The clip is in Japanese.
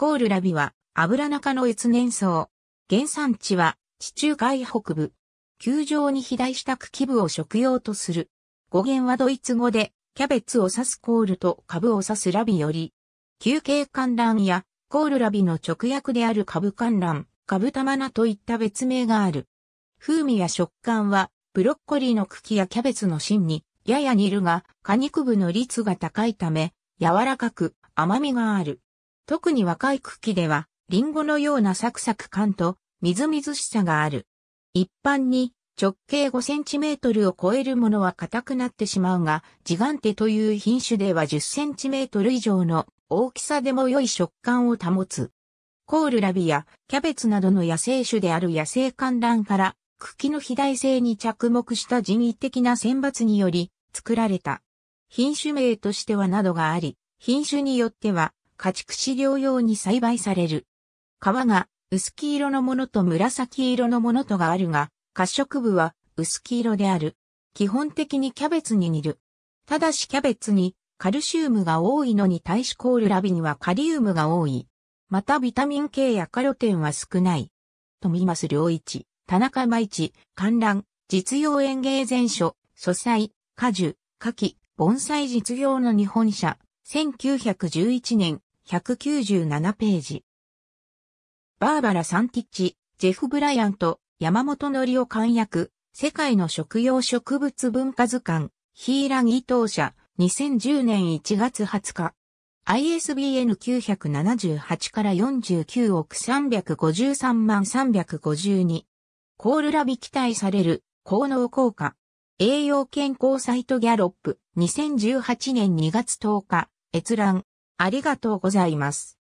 コールラビは、油中の越年層。原産地は、地中海北部。球状に肥大した茎部を食用とする。語源はドイツ語で、キャベツを刺すコールと株を刺すラビより、球形観覧や、コールラビの直訳である株観覧、株玉菜といった別名がある。風味や食感は、ブロッコリーの茎やキャベツの芯に、やや煮るが、果肉部の率が高いため、柔らかく、甘みがある。特に若い茎では、リンゴのようなサクサク感と、みずみずしさがある。一般に、直径5センチメートルを超えるものは硬くなってしまうが、ジガンテという品種では10センチメートル以上の大きさでも良い食感を保つ。コールラビやキャベツなどの野生種である野生観覧から茎の肥大性に着目した人為的な選抜により作られた。品種名としてはなどがあり、品種によっては家畜飼料用に栽培される。皮が薄黄色のものと紫色のものとがあるが、褐色部は薄黄色である。基本的にキャベツに似る。ただしキャベツにカルシウムが多いのに対しコールラビにはカリウムが多い。またビタミン系やカロテンは少ない。富す良一、田中舞一、観覧、実用園芸全書、素材、果樹、花器、盆栽実用の日本社、1911年、197ページ。バーバラ・サンティッチ、ジェフ・ブライアント、山本則夫簡約、世界の食用植物文化図鑑、ヒーラギ当社、2010年1月20日。ISBN 978から49億353万352。コールラビ期待される、効能効果。栄養健康サイトギャロップ、2018年2月10日、閲覧。ありがとうございます。